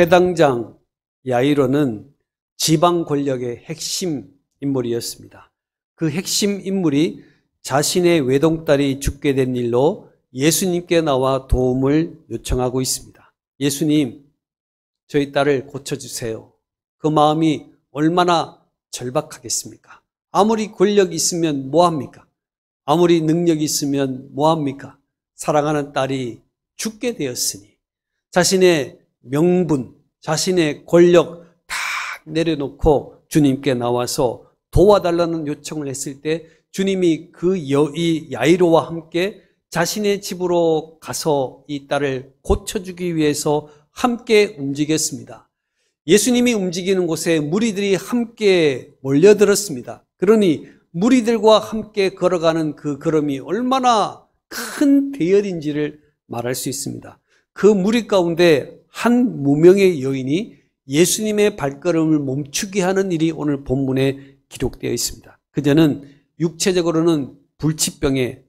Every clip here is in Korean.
회당장 야이로는 지방 권력의 핵심 인물이었습니다. 그 핵심 인물이 자신의 외동딸이 죽게 된 일로 예수님께 나와 도움을 요청하고 있습니다. 예수님, 저희 딸을 고쳐주세요. 그 마음이 얼마나 절박하겠습니까? 아무리 권력이 있으면 뭐합니까? 아무리 능력이 있으면 뭐합니까? 사랑하는 딸이 죽게 되었으니 자신의 명분, 자신의 권력 다 내려놓고 주님께 나와서 도와달라는 요청을 했을 때 주님이 그여의 야이로와 함께 자신의 집으로 가서 이 딸을 고쳐주기 위해서 함께 움직였습니다. 예수님이 움직이는 곳에 무리들이 함께 몰려들었습니다. 그러니 무리들과 함께 걸어가는 그 걸음이 얼마나 큰 대열인지를 말할 수 있습니다. 그 무리 가운데 한 무명의 여인이 예수님의 발걸음을 멈추게 하는 일이 오늘 본문에 기록되어 있습니다. 그녀는 육체적으로는 불치병에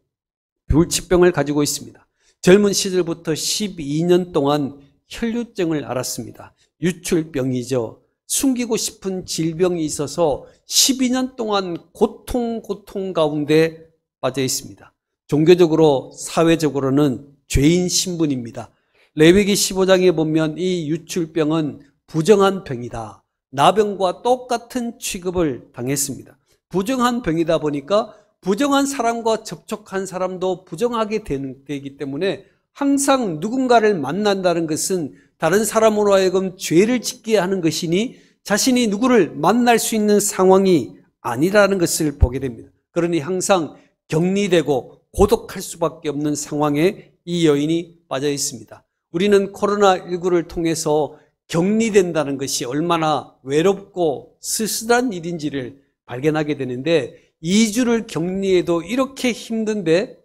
불치병을 가지고 있습니다. 젊은 시절부터 12년 동안 혈류증을 앓았습니다. 유출병이죠. 숨기고 싶은 질병이 있어서 12년 동안 고통 고통 가운데 빠져 있습니다. 종교적으로 사회적으로는 죄인 신분입니다. 레위기 15장에 보면 이 유출병은 부정한 병이다. 나병과 똑같은 취급을 당했습니다. 부정한 병이다 보니까 부정한 사람과 접촉한 사람도 부정하게 되기 때문에 항상 누군가를 만난다는 것은 다른 사람으로 하여금 죄를 짓게 하는 것이니 자신이 누구를 만날 수 있는 상황이 아니라는 것을 보게 됩니다. 그러니 항상 격리되고 고독할 수밖에 없는 상황에 이 여인이 빠져 있습니다. 우리는 코로나19를 통해서 격리된다는 것이 얼마나 외롭고 쓸쓸한 일인지를 발견하게 되는데 2주를 격리해도 이렇게 힘든데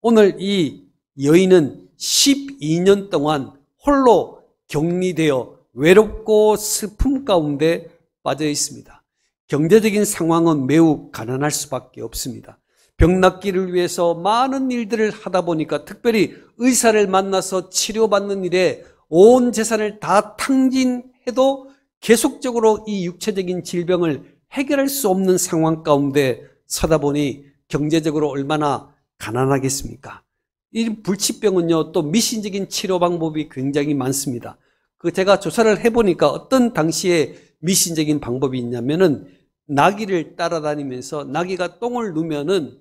오늘 이 여인은 12년 동안 홀로 격리되어 외롭고 슬픔 가운데 빠져 있습니다. 경제적인 상황은 매우 가난할 수밖에 없습니다. 병낫기를 위해서 많은 일들을 하다 보니까 특별히 의사를 만나서 치료받는 일에 온 재산을 다 탕진해도 계속적으로 이 육체적인 질병을 해결할 수 없는 상황 가운데 서다 보니 경제적으로 얼마나 가난하겠습니까? 이 불치병은요, 또 미신적인 치료 방법이 굉장히 많습니다. 그 제가 조사를 해보니까 어떤 당시에 미신적인 방법이 있냐면은 나귀를 따라다니면서 나귀가 똥을 누면은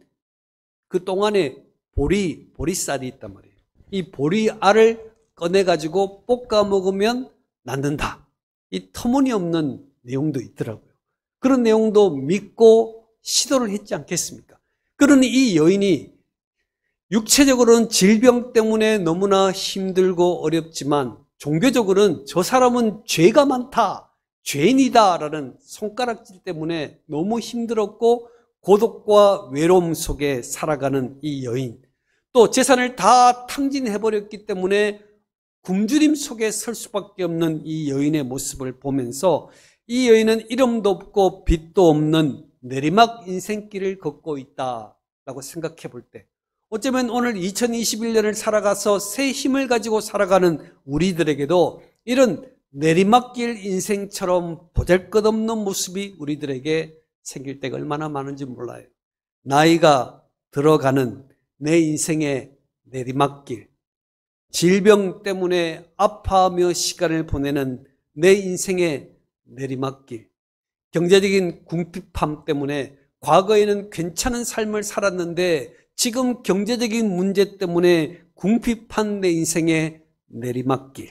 그똥 안에 보리, 보리쌀이 있단 말이에요. 이 보리알을 꺼내가지고 볶아 먹으면 낫는다. 이 터무니없는 내용도 있더라고요. 그런 내용도 믿고 시도를 했지 않겠습니까? 그러니 이 여인이 육체적으로는 질병 때문에 너무나 힘들고 어렵지만 종교적으로는 저 사람은 죄가 많다. 죄인이다라는 손가락질 때문에 너무 힘들었고 고독과 외로움 속에 살아가는 이 여인 또 재산을 다 탕진해버렸기 때문에 굶주림 속에 설 수밖에 없는 이 여인의 모습을 보면서 이 여인은 이름도 없고 빚도 없는 내리막 인생길을 걷고 있다라고 생각해 볼 때 어쩌면 오늘 2021년을 살아가서 새 힘을 가지고 살아가는 우리들에게도 이런 내리막길 인생처럼 보잘것없는 모습이 우리들에게 생길 때가 얼마나 많은지 몰라요. 나이가 들어가는 내 인생의 내리막길, 질병 때문에 아파하며 시간을 보내는 내 인생의 내리막길, 경제적인 궁핍함 때문에 과거에는 괜찮은 삶을 살았는데 지금 경제적인 문제 때문에 궁핍한 내 인생의 내리막길,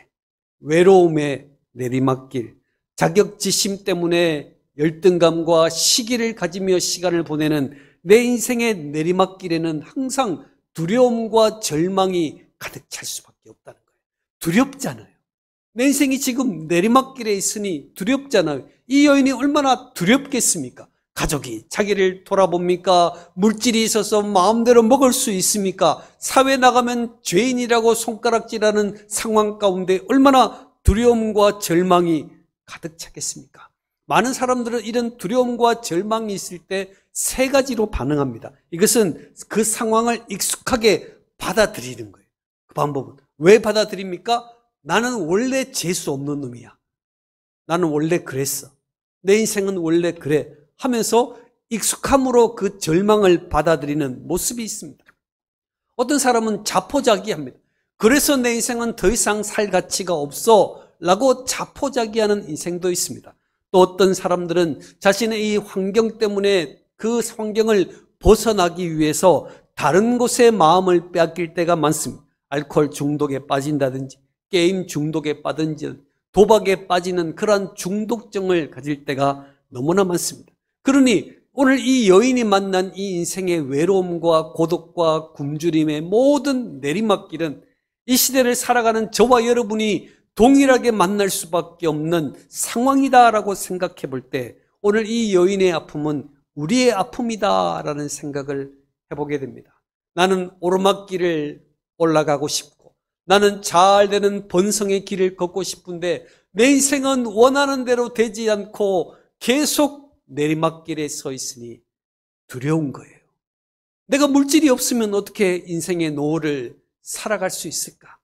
외로움의 내리막길, 자격지심 때문에 열등감과 시기를 가지며 시간을 보내는 내 인생의 내리막길에는 항상 두려움과 절망이 가득 찰 수밖에 없다는 거예요. 두렵잖아요. 내 인생이 지금 내리막길에 있으니 두렵잖아요. 이 여인이 얼마나 두렵겠습니까? 가족이 자기를 돌아봅니까? 물질이 있어서 마음대로 먹을 수 있습니까? 사회 나가면 죄인이라고 손가락질하는 상황 가운데 얼마나 두려움과 절망이 가득 차겠습니까? 많은 사람들은 이런 두려움과 절망이 있을 때 세 가지로 반응합니다. 이것은 그 상황을 익숙하게 받아들이는 거예요. 그 방법은. 왜 받아들입니까? 나는 원래 재수 없는 놈이야. 나는 원래 그랬어. 내 인생은 원래 그래. 하면서 익숙함으로 그 절망을 받아들이는 모습이 있습니다. 어떤 사람은 자포자기합니다. 그래서 내 인생은 더 이상 살 가치가 없어 라고 자포자기하는 인생도 있습니다. 또 어떤 사람들은 자신의 이 환경 때문에 그 환경을 벗어나기 위해서 다른 곳에 마음을 빼앗길 때가 많습니다. 알코올 중독에 빠진다든지 게임 중독에 빠든지 도박에 빠지는 그러한 중독증을 가질 때가 너무나 많습니다. 그러니 오늘 이 여인이 만난 이 인생의 외로움과 고독과 굶주림의 모든 내리막길은 이 시대를 살아가는 저와 여러분이 동일하게 만날 수밖에 없는 상황이다라고 생각해 볼 때 오늘 이 여인의 아픔은 우리의 아픔이다라는 생각을 해보게 됩니다. 나는 오르막길을 올라가고 싶고 나는 잘 되는 번성의 길을 걷고 싶은데 내 인생은 원하는 대로 되지 않고 계속 내리막길에 서 있으니 두려운 거예요. 내가 물질이 없으면 어떻게 인생의 노후를 살아갈 수 있을까?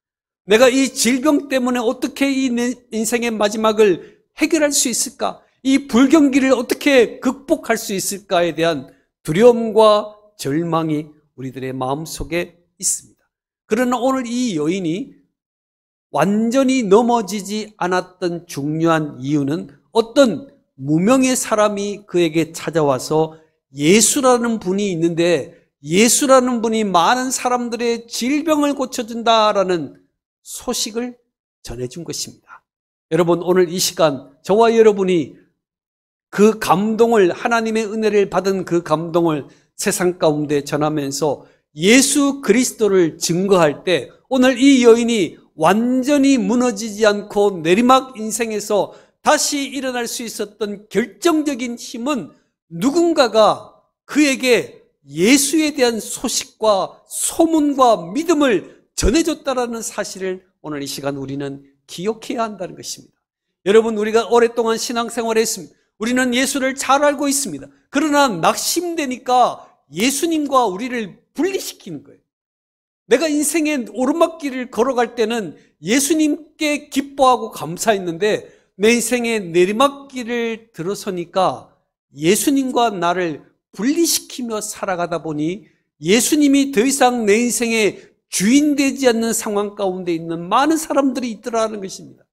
내가 이 질병 때문에 어떻게 이 인생의 마지막을 해결할 수 있을까? 이 불경기를 어떻게 극복할 수 있을까에 대한 두려움과 절망이 우리들의 마음속에 있습니다. 그러나 오늘 이 여인이 완전히 넘어지지 않았던 중요한 이유는 어떤 무명의 사람이 그에게 찾아와서 예수라는 분이 있는데 예수라는 분이 많은 사람들의 질병을 고쳐준다라는 소식을 전해준 것입니다. 여러분, 오늘 이 시간 저와 여러분이 그 감동을, 하나님의 은혜를 받은 그 감동을 세상 가운데 전하면서 예수 그리스도를 증거할 때 오늘 이 여인이 완전히 무너지지 않고 내리막 인생에서 다시 일어날 수 있었던 결정적인 힘은 누군가가 그에게 예수에 대한 소식과 소문과 믿음을 전해줬다라는 사실을 오늘 이 시간 우리는 기억해야 한다는 것입니다. 여러분 우리가 오랫동안 신앙생활을 했습니다. 우리는 예수를 잘 알고 있습니다. 그러나 낙심되니까 예수님과 우리를 분리시키는 거예요. 내가 인생의 오르막길을 걸어갈 때는 예수님께 기뻐하고 감사했는데 내 인생의 내리막길을 들어서니까 예수님과 나를 분리시키며 살아가다 보니 예수님이 더 이상 내 인생의 주인 되지 않는 상황 가운데 있는 많은 사람들이 있더라는 것입니다.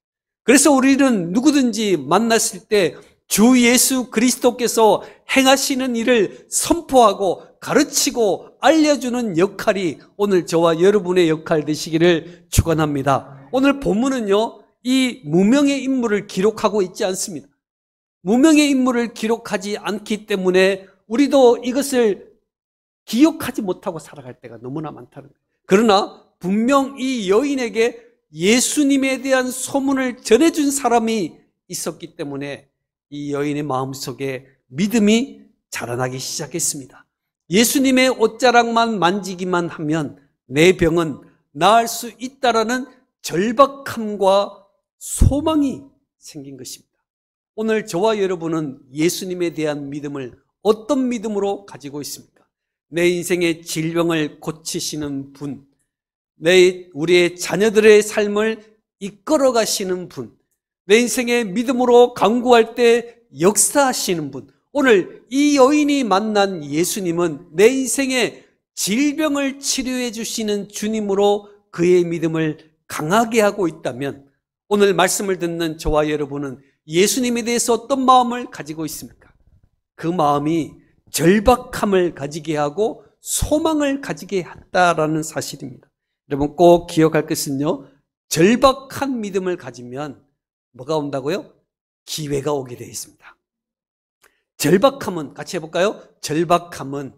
그래서 우리는 누구든지 만났을 때 주 예수 그리스도께서 행하시는 일을 선포하고 가르치고 알려주는 역할이 오늘 저와 여러분의 역할 되시기를 축원합니다. 오늘 본문은요. 이 무명의 인물을 기록하고 있지 않습니다. 무명의 인물을 기록하지 않기 때문에 우리도 이것을 기억하지 못하고 살아갈 때가 너무나 많다는 거예요. 그러나 분명 이 여인에게 예수님에 대한 소문을 전해준 사람이 있었기 때문에 이 여인의 마음속에 믿음이 자라나기 시작했습니다. 예수님의 옷자락만 만지기만 하면 내 병은 나을 수 있다라는 절박함과 소망이 생긴 것입니다. 오늘 저와 여러분은 예수님에 대한 믿음을 어떤 믿음으로 가지고 있습니까? 내 인생의 질병을 고치시는 분, 내 우리의 자녀들의 삶을 이끌어 가시는 분, 내 인생의 믿음으로 강구할 때 역사하시는 분. 오늘 이 여인이 만난 예수님은 내 인생의 질병을 치료해 주시는 주님으로 그의 믿음을 강하게 하고 있다면 오늘 말씀을 듣는 저와 여러분은 예수님에 대해서 어떤 마음을 가지고 있습니까? 그 마음이 절박함을 가지게 하고 소망을 가지게 했다라는 사실입니다. 여러분 꼭 기억할 것은요. 절박한 믿음을 가지면 뭐가 온다고요? 기회가 오게 되어 있습니다. 절박함은 같이 해볼까요? 절박함은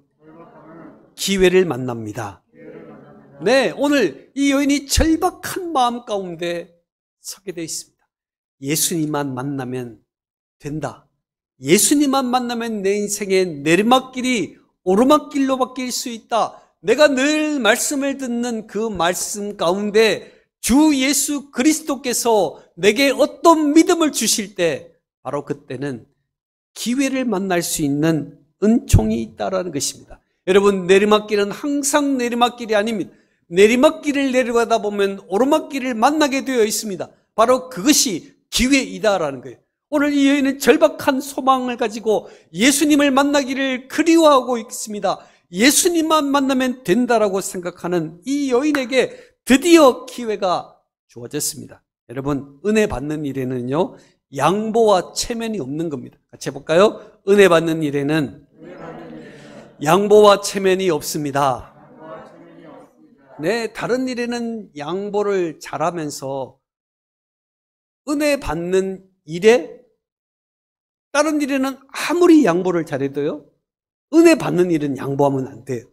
기회를 만납니다. 네, 오늘 이 여인이 절박한 마음 가운데 서게 되어 있습니다. 예수님만 만나면 된다. 예수님만 만나면 내 인생의 내리막길이 오르막길로 바뀔 수 있다. 내가 늘 말씀을 듣는 그 말씀 가운데 주 예수 그리스도께서 내게 어떤 믿음을 주실 때 바로 그때는 기회를 만날 수 있는 은총이 있다라는 것입니다. 여러분 내리막길은 항상 내리막길이 아닙니다. 내리막길을 내려가다 보면 오르막길을 만나게 되어 있습니다. 바로 그것이 기회이다라는 거예요. 오늘 이 여인은 절박한 소망을 가지고 예수님을 만나기를 그리워하고 있습니다. 예수님만 만나면 된다라고 생각하는 이 여인에게 드디어 기회가 주어졌습니다. 여러분, 은혜 받는 일에는요, 양보와 체면이 없는 겁니다. 같이 해볼까요? 은혜 받는 일에는 양보와 체면이 없습니다. 네, 다른 일에는 양보를 잘하면서 은혜 받는 일에 다른 일에는 아무리 양보를 잘해도요. 은혜 받는 일은 양보하면 안 돼요.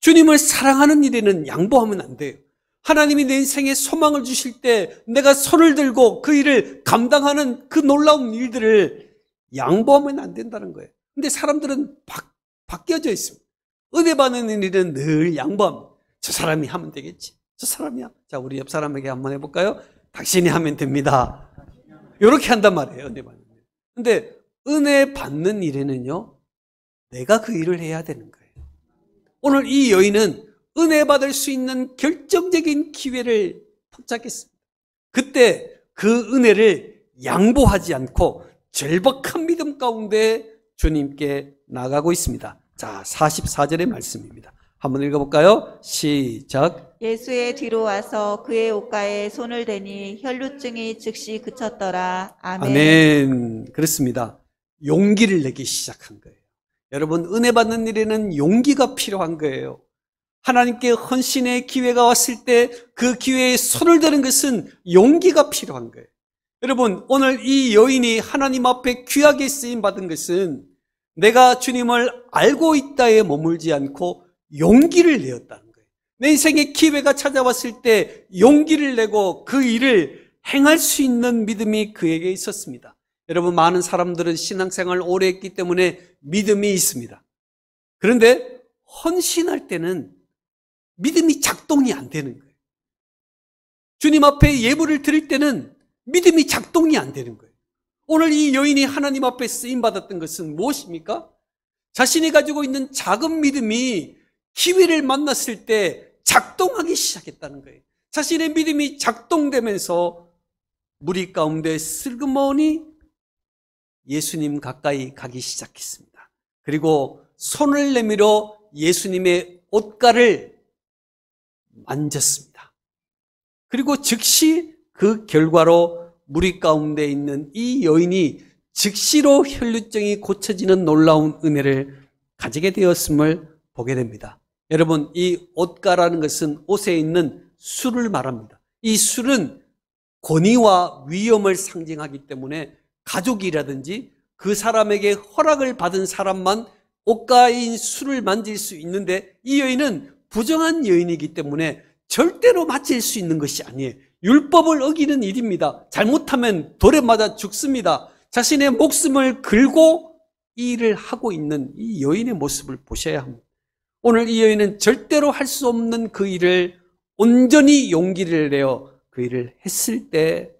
주님을 사랑하는 일에는 양보하면 안 돼요. 하나님이 내 인생에 소망을 주실 때 내가 손을 들고 그 일을 감당하는 그 놀라운 일들을 양보하면 안 된다는 거예요. 근데 사람들은 바, 바뀌어져 있습니다. 은혜 받는 일은 늘양보합저 사람이 하면 되겠지. 저 사람이야. 자, 우리 옆 사람에게 한번 해볼까요? 당신이 하면 됩니다. 이렇게 한단 말이에요. 은혜 받는 일. 근데 은혜 받는 일에는요. 내가 그 일을 해야 되는 거예요. 오늘 이 여인은 은혜 받을 수 있는 결정적인 기회를 포착했습니다. 그때 그 은혜를 양보하지 않고 절박한 믿음 가운데 주님께 나가고 있습니다. 자, 44절의 말씀입니다. 한번 읽어볼까요? 시작. 예수의 뒤로 와서 그의 옷가에 손을 대니 혈루증이 즉시 그쳤더라. 아멘. 아멘. 그렇습니다. 용기를 내기 시작한 거예요. 여러분 은혜 받는 일에는 용기가 필요한 거예요. 하나님께 헌신의 기회가 왔을 때 그 기회에 손을 대는 것은 용기가 필요한 거예요. 여러분 오늘 이 여인이 하나님 앞에 귀하게 쓰임 받은 것은 내가 주님을 알고 있다에 머물지 않고 용기를 내었다는 내 인생에 기회가 찾아왔을 때 용기를 내고 그 일을 행할 수 있는 믿음이 그에게 있었습니다. 여러분, 많은 사람들은 신앙생활 오래 했기 때문에 믿음이 있습니다. 그런데 헌신할 때는 믿음이 작동이 안 되는 거예요. 주님 앞에 예물을 드릴 때는 믿음이 작동이 안 되는 거예요. 오늘 이 여인이 하나님 앞에 쓰임받았던 것은 무엇입니까? 자신이 가지고 있는 작은 믿음이 기회를 만났을 때 작동하기 시작했다는 거예요. 자신의 믿음이 작동되면서 무리 가운데 슬그머니 예수님 가까이 가기 시작했습니다. 그리고 손을 내밀어 예수님의 옷가를 만졌습니다. 그리고 즉시 그 결과로 무리 가운데 있는 이 여인이 즉시로 혈류증이 고쳐지는 놀라운 은혜를 가지게 되었음을 보게 됩니다. 여러분, 이 옷가라는 것은 옷에 있는 술을 말합니다. 이 술은 권위와 위험을 상징하기 때문에 가족이라든지 그 사람에게 허락을 받은 사람만 옷가인 술을 만질 수 있는데 이 여인은 부정한 여인이기 때문에 절대로 마칠 수 있는 것이 아니에요. 율법을 어기는 일입니다. 잘못하면 돌에 맞아 죽습니다. 자신의 목숨을 긁고이 일을 하고 있는 이 여인의 모습을 보셔야 합니다. 오늘 이 여인은 절대로 할 수 없는 그 일을 온전히 용기를 내어 그 일을 했을 때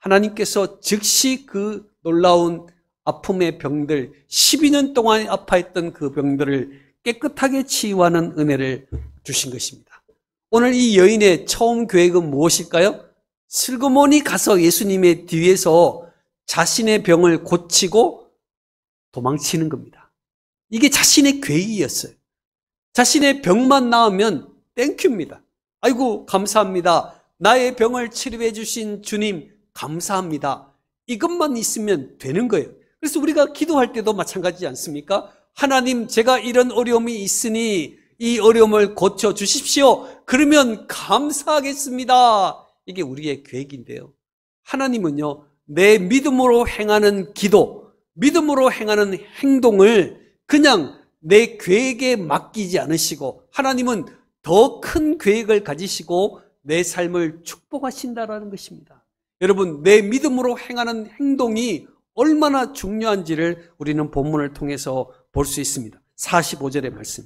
하나님께서 즉시 그 놀라운 아픔의 병들, 12년 동안 아파했던 그 병들을 깨끗하게 치유하는 은혜를 주신 것입니다. 오늘 이 여인의 처음 계획은 무엇일까요? 슬그머니 가서 예수님의 뒤에서 자신의 병을 고치고 도망치는 겁니다. 이게 자신의 계획이었어요. 자신의 병만 나으면 땡큐입니다. 아이고, 감사합니다. 나의 병을 치료해 주신 주님, 감사합니다. 이것만 있으면 되는 거예요. 그래서 우리가 기도할 때도 마찬가지지 않습니까? 하나님, 제가 이런 어려움이 있으니 이 어려움을 고쳐 주십시오. 그러면 감사하겠습니다. 이게 우리의 계획인데요. 하나님은요, 내 믿음으로 행하는 기도, 믿음으로 행하는 행동을 그냥 내 계획에 맡기지 않으시고 하나님은 더 큰 계획을 가지시고 내 삶을 축복하신다라는 것입니다. 여러분, 내 믿음으로 행하는 행동이 얼마나 중요한지를 우리는 본문을 통해서 볼 수 있습니다. 45절의 말씀.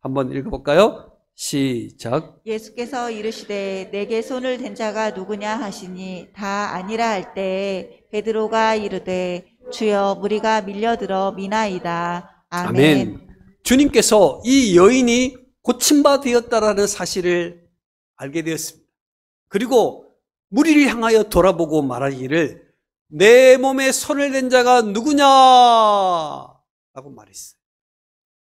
한번 읽어볼까요? 시작. 예수께서 이르시되 내게 손을 댄 자가 누구냐 하시니 다 아니라 할 때에 베드로가 이르되 주여 무리가 밀려들어 미나이다. 아멘. 아멘. 주님께서 이 여인이 고침바 되었다라는 사실을 알게 되었습니다. 그리고 무리를 향하여 돌아보고 말하기를 내 몸에 손을 댄 자가 누구냐라고 말했어요.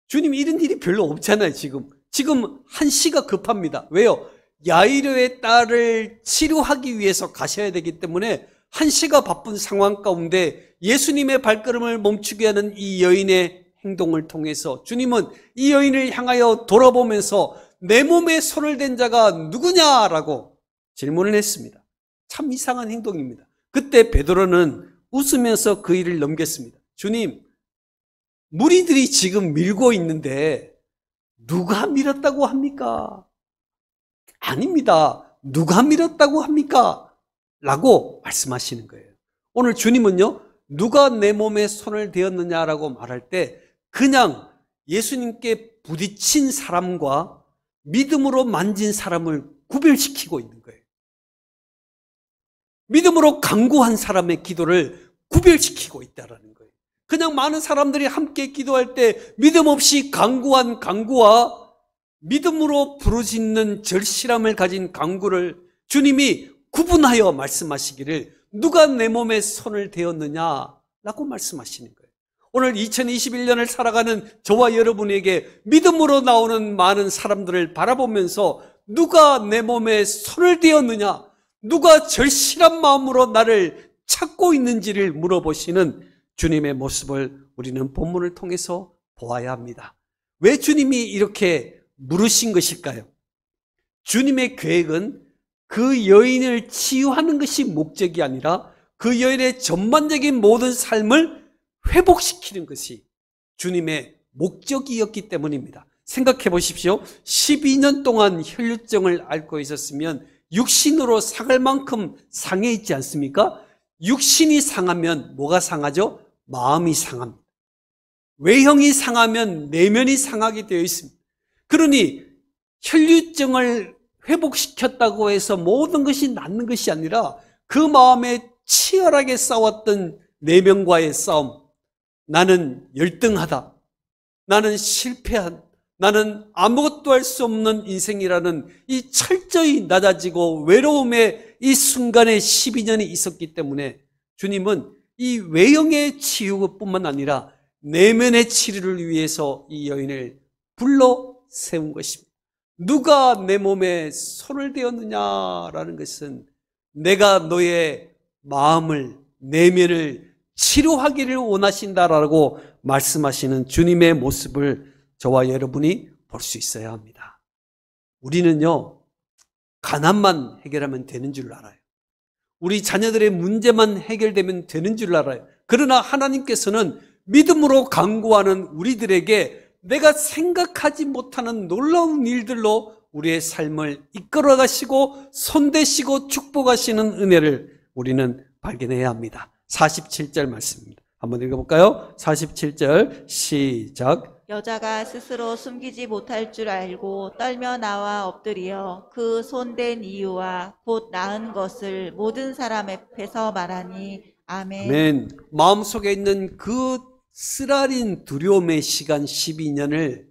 주님 이런 일이 별로 없잖아요, 지금. 지금 한시가 급합니다. 왜요? 야이로의 딸을 치료하기 위해서 가셔야 되기 때문에 한시가 바쁜 상황 가운데 예수님의 발걸음을 멈추게 하는 이 여인의 행동을 통해서 주님은 이 여인을 향하여 돌아보면서 내 몸에 손을 댄 자가 누구냐라고 질문을 했습니다. 참 이상한 행동입니다. 그때 베드로는 웃으면서 그 일을 넘겼습니다. 주님, 무리들이 지금 밀고 있는데 누가 밀었다고 합니까? 아닙니다. 누가 밀었다고 합니까? 라고 말씀하시는 거예요. 오늘 주님은요, 누가 내 몸에 손을 대었느냐라고 말할 때 그냥 예수님께 부딪힌 사람과 믿음으로 만진 사람을 구별시키고 있는 거예요. 믿음으로 강구한 사람의 기도를 구별시키고 있다라는 거예요. 그냥 많은 사람들이 함께 기도할 때 믿음 없이 강구한 강구와 믿음으로 부르짖는 절실함을 가진 강구를 주님이 구분하여 말씀하시기를 누가 내 몸에 손을 대었느냐라고 말씀하시는 오늘 2021년을 살아가는 저와 여러분에게 믿음으로 나오는 많은 사람들을 바라보면서 누가 내 몸에 손을 대었느냐? 누가 절실한 마음으로 나를 찾고 있는지를 물어보시는 주님의 모습을 우리는 본문을 통해서 보아야 합니다. 왜 주님이 이렇게 물으신 것일까요? 주님의 계획은 그 여인을 치유하는 것이 목적이 아니라 그 여인의 전반적인 모든 삶을 회복시키는 것이 주님의 목적이었기 때문입니다. 생각해 보십시오. 12년 동안 혈류증을 앓고 있었으면 육신으로 상할 만큼 상해 있지 않습니까? 육신이 상하면 뭐가 상하죠? 마음이 상합니다. 외형이 상하면 내면이 상하게 되어 있습니다. 그러니 혈류증을 회복시켰다고 해서 모든 것이 낫는 것이 아니라 그 마음에 치열하게 싸웠던 내면과의 싸움, 나는 열등하다. 나는 실패한, 나는 아무것도 할 수 없는 인생이라는 이 철저히 낮아지고 외로움의 이 순간에 12년이 있었기 때문에 주님은 이 외형의 치유뿐만 아니라 내면의 치료를 위해서 이 여인을 불러 세운 것입니다. 누가 내 몸에 손을 대었느냐라는 것은 내가 너의 마음을, 내면을 치료하기를 원하신다라고 말씀하시는 주님의 모습을 저와 여러분이 볼 수 있어야 합니다. 우리는요, 가난만 해결하면 되는 줄 알아요. 우리 자녀들의 문제만 해결되면 되는 줄 알아요. 그러나 하나님께서는 믿음으로 강구하는 우리들에게 내가 생각하지 못하는 놀라운 일들로 우리의 삶을 이끌어 가시고 손대시고 축복하시는 은혜를 우리는 발견해야 합니다. 47절 말씀입니다. 한번 읽어볼까요? 47절 시작. 여자가 스스로 숨기지 못할 줄 알고 떨며 나와 엎드리그 손댄 이유와 곧 낳은 것을 모든 사람 앞에서 말하니 아멘. 아멘. 마음속에 있는 그 쓰라린 두려움의 시간 12년을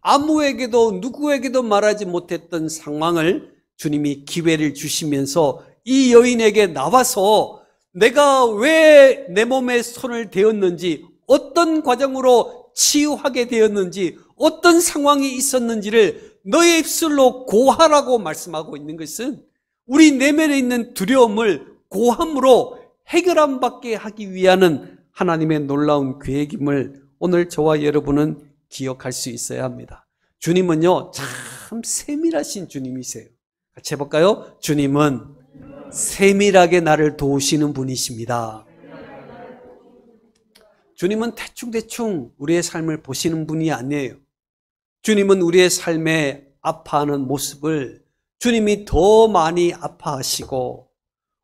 아무에게도 누구에게도 말하지 못했던 상황을 주님이 기회를 주시면서 이 여인에게 나와서 내가 왜 내 몸에 손을 대었는지 어떤 과정으로 치유하게 되었는지 어떤 상황이 있었는지를 너의 입술로 고하라고 말씀하고 있는 것은 우리 내면에 있는 두려움을 고함으로 해결함 밖에 하기 위하는 하나님의 놀라운 계획임을 오늘 저와 여러분은 기억할 수 있어야 합니다. 주님은요, 참 세밀하신 주님이세요. 같이 해볼까요? 주님은 세밀하게 나를 도우시는 분이십니다. 주님은 대충대충 우리의 삶을 보시는 분이 아니에요. 주님은 우리의 삶에 아파하는 모습을 주님이 더 많이 아파하시고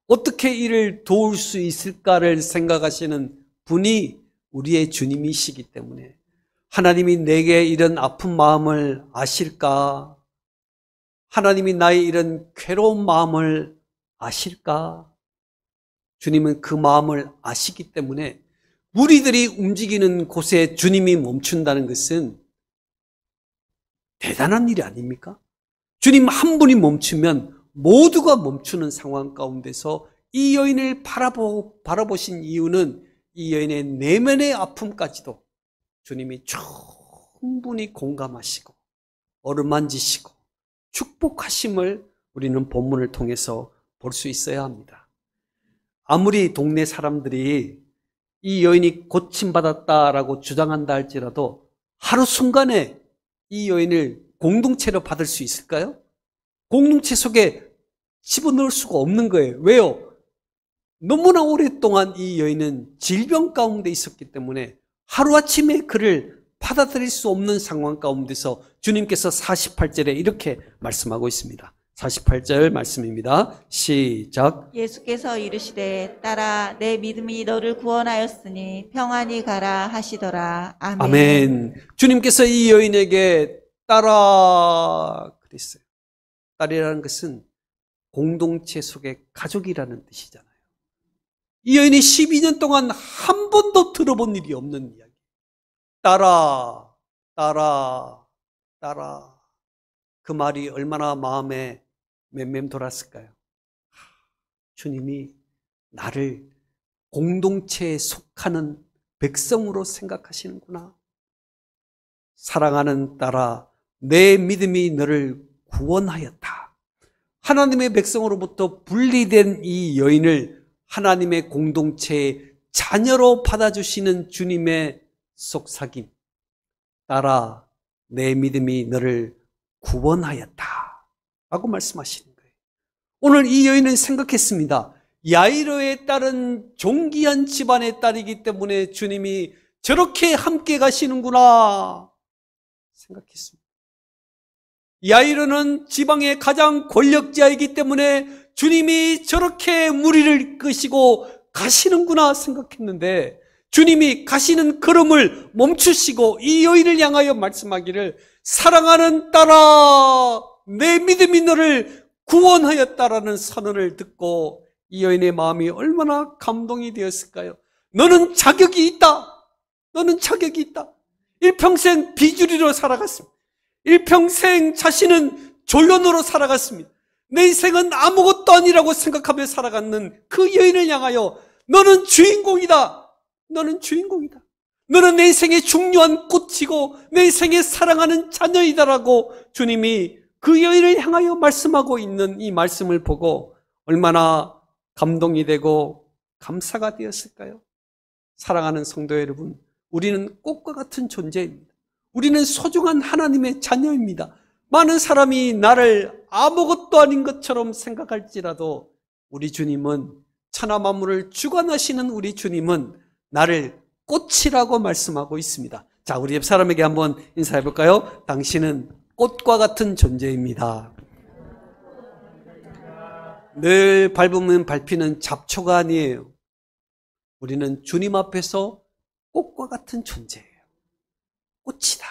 어떻게 이를 도울 수 있을까를 생각하시는 분이 우리의 주님이시기 때문에 하나님이 내게 이런 아픈 마음을 아실까? 하나님이 나의 이런 괴로운 마음을 아실까? 주님은 그 마음을 아시기 때문에 무리들이 움직이는 곳에 주님이 멈춘다는 것은 대단한 일이 아닙니까? 주님 한 분이 멈추면 모두가 멈추는 상황 가운데서 이 여인을 바라보, 바라보신 이유는 이 여인의 내면의 아픔까지도 주님이 충분히 공감하시고 어루만지시고 축복하심을 우리는 본문을 통해서 볼수 있어야 합니다. 아무리 동네 사람들이 이 여인이 고침받았다라고 주장한다 할지라도 하루순간에 이 여인을 공동체로 받을 수 있을까요? 공동체 속에 집어넣을 수가 없는 거예요. 왜요? 너무나 오랫동안 이 여인은 질병 가운데 있었기 때문에 하루아침에 그를 받아들일 수 없는 상황 가운데서 주님께서 48절에 이렇게 말씀하고 있습니다. 48절 말씀입니다. 시작. 예수께서 이르시되 따라 내 믿음이 너를 구원하였으니 평안히 가라 하시더라. 아멘. 아멘. 주님께서 이 여인에게 따라 그랬어요. 딸이라는 것은 공동체 속의 가족이라는 뜻이잖아요. 이 여인이 12년 동안 한 번도 들어본 일이 없는 이야기. 따라 따라 따라 그 말이 얼마나 마음에 맴맴 돌았을까요? 주님이 나를 공동체에 속하는 백성으로 생각하시는구나. 사랑하는 딸아, 내 믿음이 너를 구원하였다. 하나님의 백성으로부터 분리된 이 여인을 하나님의 공동체의 자녀로 받아주시는 주님의 속삭임. 딸아, 내 믿음이 너를 구원하였다. 라고 말씀하시는 거예요. 오늘 이 여인은 생각했습니다. 야이로에 따른 존귀한 집안의 딸이기 때문에 주님이 저렇게 함께 가시는구나 생각했습니다. 야이로는 지방의 가장 권력자이기 때문에 주님이 저렇게 무리를 끄시고 가시는구나 생각했는데 주님이 가시는 걸음을 멈추시고 이 여인을 향하여 말씀하기를 사랑하는 딸아 내 믿음이 너를 구원하였다라는 선언을 듣고 이 여인의 마음이 얼마나 감동이 되었을까요? 너는 자격이 있다. 너는 자격이 있다. 일평생 비주리로 살아갔습니다. 일평생 자신은 조연으로 살아갔습니다. 내 인생은 아무것도 아니라고 생각하며 살아갔는 그 여인을 향하여 너는 주인공이다. 너는 주인공이다. 너는 내 인생의 중요한 꽃이고 내 인생의 사랑하는 자녀이다라고 주님이 그 여인을 향하여 말씀하고 있는 이 말씀을 보고 얼마나 감동이 되고 감사가 되었을까요? 사랑하는 성도 여러분, 우리는 꽃과 같은 존재입니다. 우리는 소중한 하나님의 자녀입니다. 많은 사람이 나를 아무것도 아닌 것처럼 생각할지라도 우리 주님은 천하 만물을 주관하시는 우리 주님은 나를 꽃이라고 말씀하고 있습니다. 자, 우리 옆 사람에게 한번 인사해 볼까요? 당신은 꽃과 같은 존재입니다. 늘 밟으면 밟히는 잡초가 아니에요. 우리는 주님 앞에서 꽃과 같은 존재예요. 꽃이다.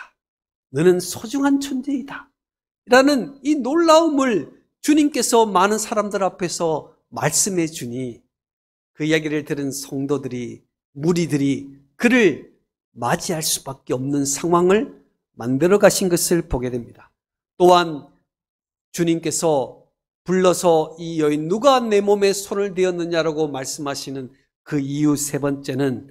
너는 소중한 존재이다. 라는 이 놀라움을 주님께서 많은 사람들 앞에서 말씀해 주니 그 이야기를 들은 성도들이, 무리들이 그를 맞이할 수밖에 없는 상황을 만들어 가신 것을 보게 됩니다. 또한 주님께서 불러서 이 여인 누가 내 몸에 손을 대었느냐라고 말씀하시는 그 이유 세 번째는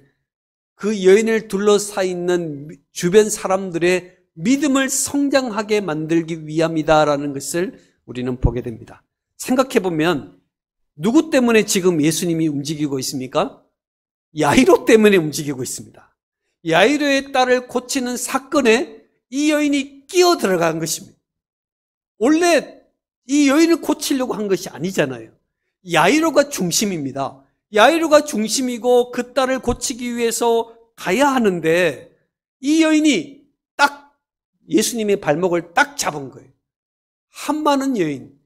그 여인을 둘러싸 있는 주변 사람들의 믿음을 성장하게 만들기 위함이다라는 것을 우리는 보게 됩니다. 생각해 보면 누구 때문에 지금 예수님이 움직이고 있습니까? 야이로 때문에 움직이고 있습니다. 야이로의 딸을 고치는 사건에 이 여인이 끼어 들어간 것입니다. 원래 이 여인을 고치려고 한 것이 아니잖아요. 야이로가 중심입니다. 야이로가 중심이고 그 딸을 고치기 위해서 가야 하는데 이 여인이 딱 예수님의 발목을 딱 잡은 거예요. 한많은 여인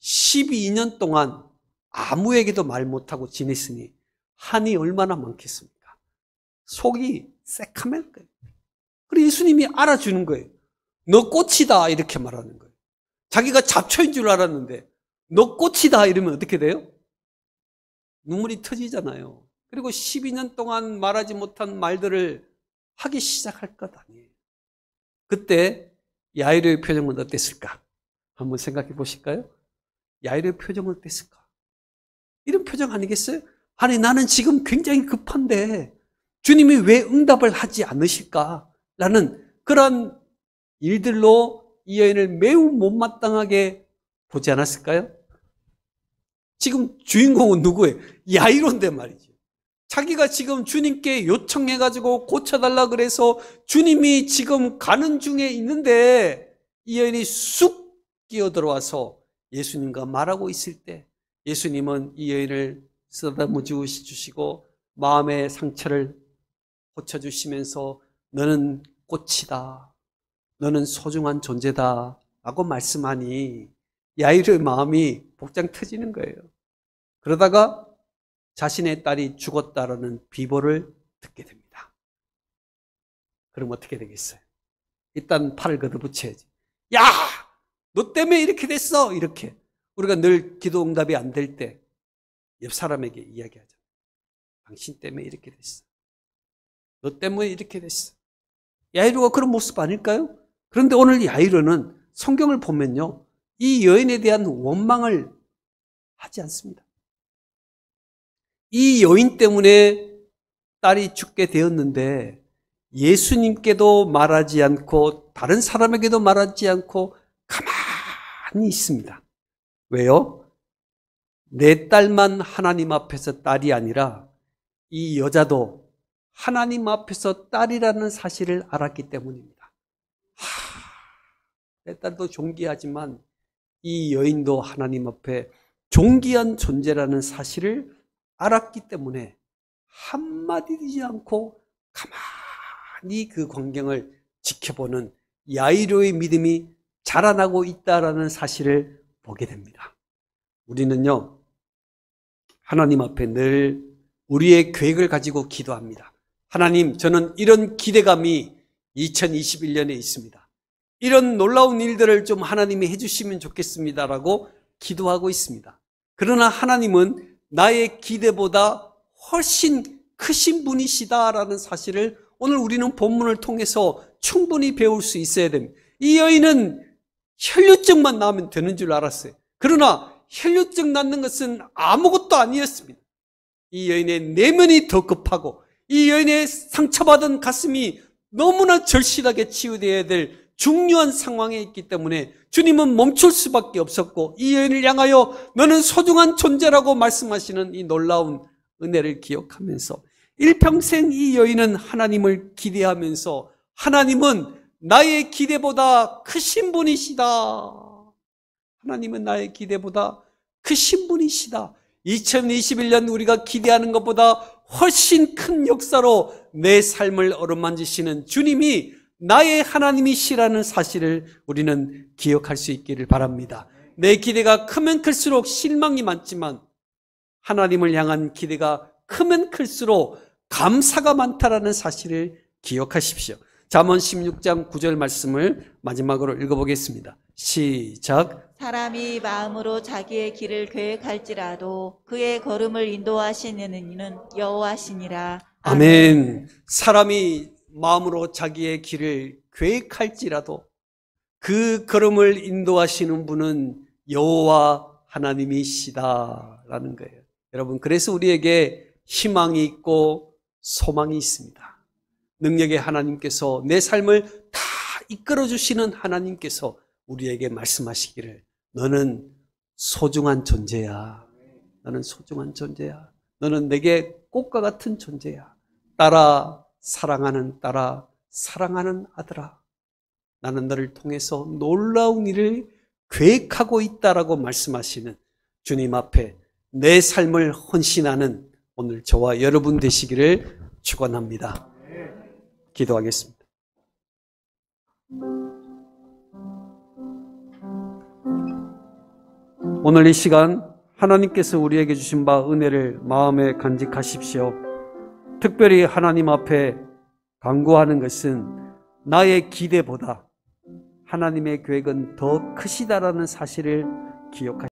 12년 동안 아무에게도 말 못하고 지냈으니 한이 얼마나 많겠습니까? 속이 새카맬 거예요. 그래서 예수님이 알아주는 거예요. 너 꽃이다 이렇게 말하는 거예요. 자기가 잡초인 줄 알았는데 너 꽃이다 이러면 어떻게 돼요? 눈물이 터지잖아요. 그리고 12년 동안 말하지 못한 말들을 하기 시작할 것 아니에요. 그때 야이로의 표정은 어땠을까? 한번 생각해 보실까요? 야이로의 표정은 어땠을까? 이런 표정 아니겠어요? 아니 나는 지금 굉장히 급한데 주님이 왜 응답을 하지 않으실까? 라는 그런 일들로 이 여인을 매우 못마땅하게 보지 않았을까요? 지금 주인공은 누구예요? 야이론데 말이죠. 자기가 지금 주님께 요청해가지고 고쳐달라 그래서 주님이 지금 가는 중에 있는데 이 여인이 쑥 끼어들어와서 예수님과 말하고 있을 때 예수님은 이 여인을 쓰다무지 주시고 마음의 상처를 고쳐주시면서 너는 꽃이다. 너는 소중한 존재다. 라고 말씀하니 야이의 마음이 복장 터지는 거예요. 그러다가 자신의 딸이 죽었다라는 비보를 듣게 됩니다. 그럼 어떻게 되겠어요? 일단 팔을 걷어붙여야지. 야! 너 때문에 이렇게 됐어! 이렇게. 우리가 늘 기도 응답이 안 될 때 옆 사람에게 이야기하잖아. 당신 때문에 이렇게 됐어. 너 때문에 이렇게 됐어. 야이로가 그런 모습 아닐까요? 그런데 오늘 야이로는 성경을 보면요. 이 여인에 대한 원망을 하지 않습니다. 이 여인 때문에 딸이 죽게 되었는데 예수님께도 말하지 않고 다른 사람에게도 말하지 않고 가만히 있습니다. 왜요? 내 딸만 하나님 앞에서 딸이 아니라 이 여자도 하나님 앞에서 딸이라는 사실을 알았기 때문입니다. 하, 내 딸도 존귀하지만 이 여인도 하나님 앞에 존귀한 존재라는 사실을 알았기 때문에 한마디 지 않고 가만히 그 광경을 지켜보는 야이로의 믿음이 자라나고 있다라는 사실을 보게 됩니다. 우리는요, 하나님 앞에 늘 우리의 계획을 가지고 기도합니다. 하나님, 저는 이런 기대감이 2021년에 있습니다. 이런 놀라운 일들을 좀 하나님이 해주시면 좋겠습니다라고 기도하고 있습니다. 그러나 하나님은 나의 기대보다 훨씬 크신 분이시다라는 사실을 오늘 우리는 본문을 통해서 충분히 배울 수 있어야 됩니다. 이 여인은 혈류증만 나면 되는 줄 알았어요. 그러나 혈류증 낳는 것은 아무것도 아니었습니다. 이 여인의 내면이 더 급하고 이 여인의 상처받은 가슴이 너무나 절실하게 치유되어야 될 중요한 상황에 있기 때문에 주님은 멈출 수밖에 없었고 이 여인을 향하여 너는 소중한 존재라고 말씀하시는 이 놀라운 은혜를 기억하면서 일평생 이 여인은 하나님을 기대하면서 하나님은 나의 기대보다 크신 분이시다. 하나님은 나의 기대보다 크신 분이시다. 2021년 우리가 기대하는 것보다 훨씬 큰 역사로 내 삶을 어루만지시는 주님이 나의 하나님이시라는 사실을 우리는 기억할 수 있기를 바랍니다. 내 기대가 크면 클수록 실망이 많지만 하나님을 향한 기대가 크면 클수록 감사가 많다라는 사실을 기억하십시오. 잠언 16장 9절 말씀을 마지막으로 읽어보겠습니다. 시작. 사람이 마음으로 자기의 길을 계획할지라도 그의 걸음을 인도하시는 이는 여호와시니라. 아멘. 아멘. 사람이 마음으로 자기의 길을 계획할지라도 그 걸음을 인도하시는 분은 여호와 하나님이시다라는 거예요. 여러분 그래서 우리에게 희망이 있고 소망이 있습니다. 능력의 하나님께서 내 삶을 다 이끌어 주시는 하나님께서 우리에게 말씀하시기를 너는 소중한 존재야. 너는 소중한 존재야. 너는 내게 꽃과 같은 존재야. 따라 사랑하는 따라 사랑하는 아들아. 나는 너를 통해서 놀라운 일을 계획하고 있다라고 말씀하시는 주님 앞에 내 삶을 헌신하는 오늘 저와 여러분 되시기를 축원합니다. 기도하겠습니다. 오늘 이 시간 하나님께서 우리에게 주신 바 은혜를 마음에 간직하십시오. 특별히 하나님 앞에 강구하는 것은 나의 기대보다 하나님의 계획은 더 크시다라는 사실을 기억하십시오.